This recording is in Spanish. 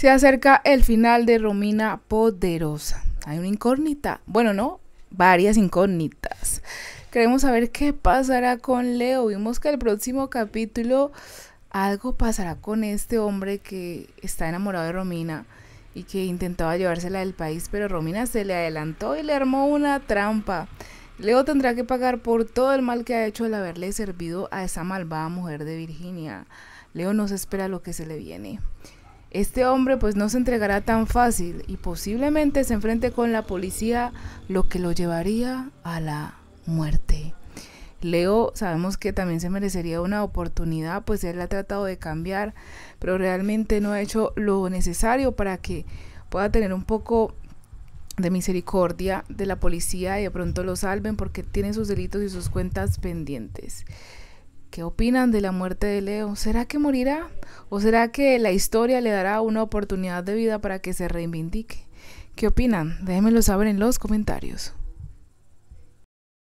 Se acerca el final de Romina Poderosa. Hay una incógnita. Bueno, no, varias incógnitas. Queremos saber qué pasará con Leo. Vimos que el próximo capítulo algo pasará con este hombre que está enamorado de Romina y que intentaba llevársela del país, pero Romina se le adelantó y le armó una trampa. Leo tendrá que pagar por todo el mal que ha hecho al haberle servido a esa malvada mujer de Virginia. Leo no se espera lo que se le viene. Este hombre pues no se entregará tan fácil y posiblemente se enfrente con la policía, lo que lo llevaría a la muerte. Leo sabemos que también se merecería una oportunidad, pues él ha tratado de cambiar, pero realmente no ha hecho lo necesario para que pueda tener un poco de misericordia de la policía y de pronto lo salven porque tiene sus delitos y sus cuentas pendientes. ¿Qué opinan de la muerte de Leo? ¿Será que morirá? ¿O será que la historia le dará una oportunidad de vida para que se reivindique? ¿Qué opinan? Déjenmelo saber en los comentarios.